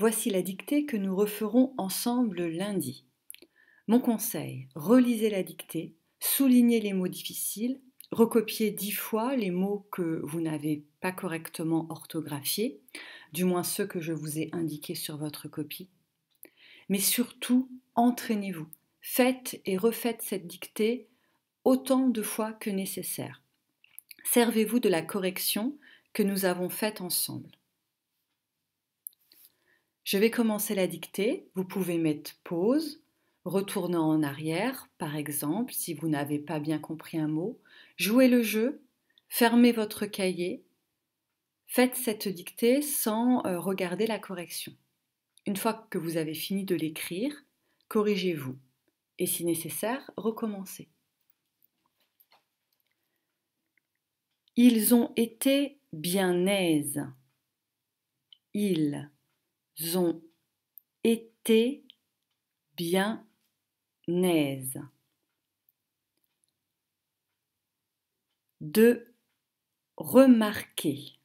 Voici la dictée que nous referons ensemble lundi. Mon conseil, relisez la dictée, soulignez les mots difficiles, recopiez dix fois les mots que vous n'avez pas correctement orthographiés, du moins ceux que je vous ai indiqués sur votre copie. Mais surtout, entraînez-vous. Faites et refaites cette dictée autant de fois que nécessaire. Servez-vous de la correction que nous avons faite ensemble. Je vais commencer la dictée. Vous pouvez mettre pause, retournant en arrière, par exemple, si vous n'avez pas bien compris un mot. Jouez le jeu, fermez votre cahier. Faites cette dictée sans euh, regarder la correction. Une fois que vous avez fini de l'écrire, corrigez-vous et si nécessaire, recommencez. Ils ont été bien aises. Ils ont été bien aises. De remarquer.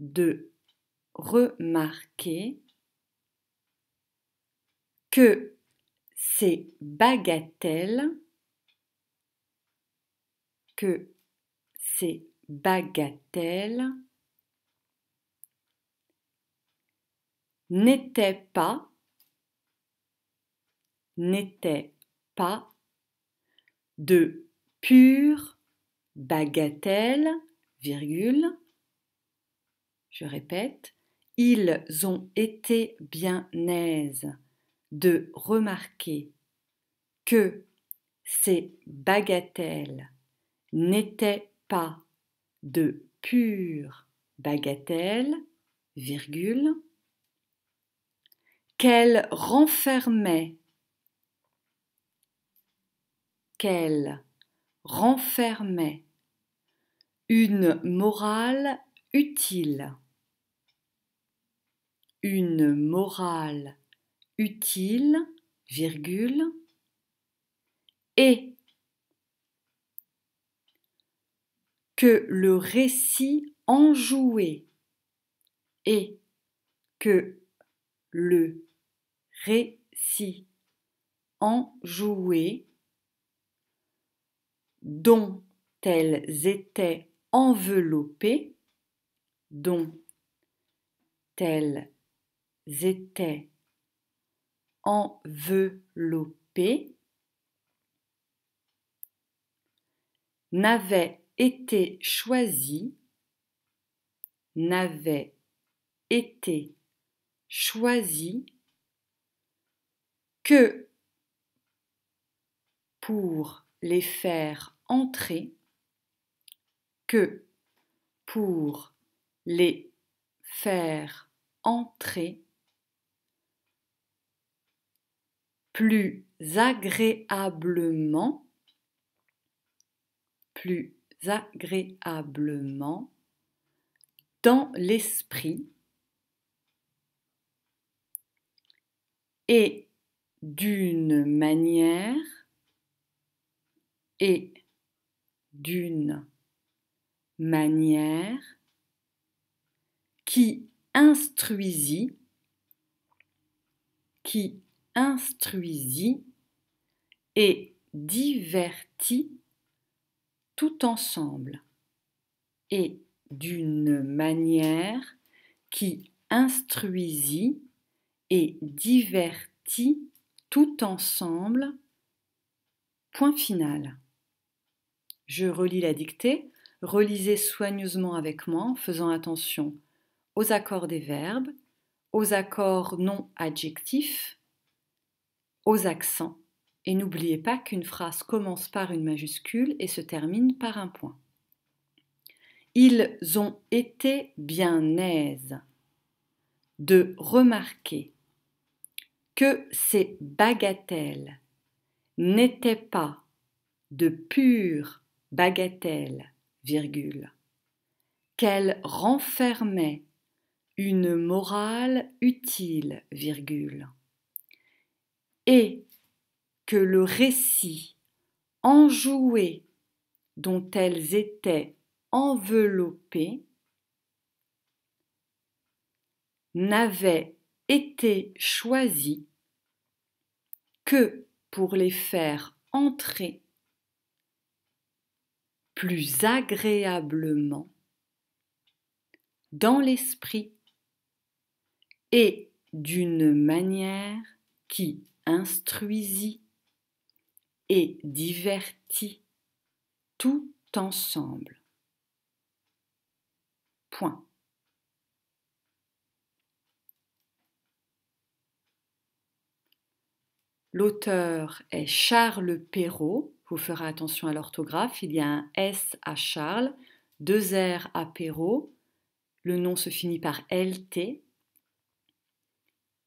De remarquer que ces bagatelles que ces bagatelles n'était pas, n'était pas de pure bagatelle, virgule. Je répète, ils ont été bien aises de remarquer que ces bagatelles n'étaient pas de pure bagatelle, virgule qu'elle renfermait, qu'elle renfermait une morale utile, une morale utile, virgule, et que le récit enjoué et que le récit, enjoué, dont elles étaient enveloppées, dont elles étaient enveloppées, n'avaient été choisies, n'avaient été choisies que pour les faire entrer, que pour les faire entrer, plus agréablement, plus agréablement dans l'esprit et d'une manière et d'une manière qui instruisit, qui instruisit et divertit tout ensemble et d'une manière qui instruisit et divertit tout ensemble, point final. Je relis la dictée, relisez soigneusement avec moi faisant attention aux accords des verbes, aux accords non adjectifs, aux accents. Et n'oubliez pas qu'une phrase commence par une majuscule et se termine par un point. Ils ont été bien aises de remarquer que ces bagatelles n'étaient pas de pures bagatelles, virgule, qu'elles renfermaient une morale utile, virgule, et que le récit enjoué dont elles étaient enveloppées n'avait été choisi que pour les faire entrer plus agréablement dans l'esprit et d'une manière qui instruisit et divertit tout ensemble. Point. L'auteur est Charles Perrault. Vous ferez attention à l'orthographe. Il y a un S à Charles, deux R à Perrault. Le nom se finit par LT.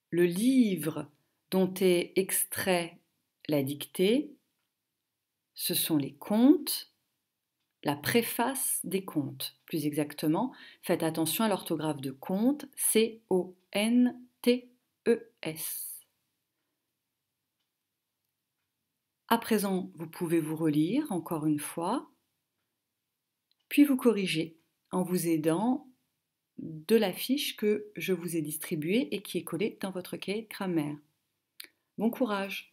Le livre dont est extrait la dictée, ce sont les contes, la préface des contes, plus exactement. Faites attention à l'orthographe de contes, e C-O-N-T-E-S. À présent, vous pouvez vous relire encore une fois, puis vous corriger en vous aidant de la fiche que je vous ai distribuée et qui est collée dans votre cahier de grammaire. Bon courage